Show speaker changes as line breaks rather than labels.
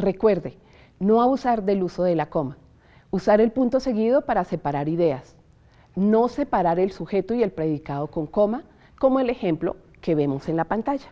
Recuerde, no abusar del uso de la coma. Usar el punto seguido para separar ideas. No separar el sujeto y el predicado con coma, como el ejemplo que vemos en la pantalla.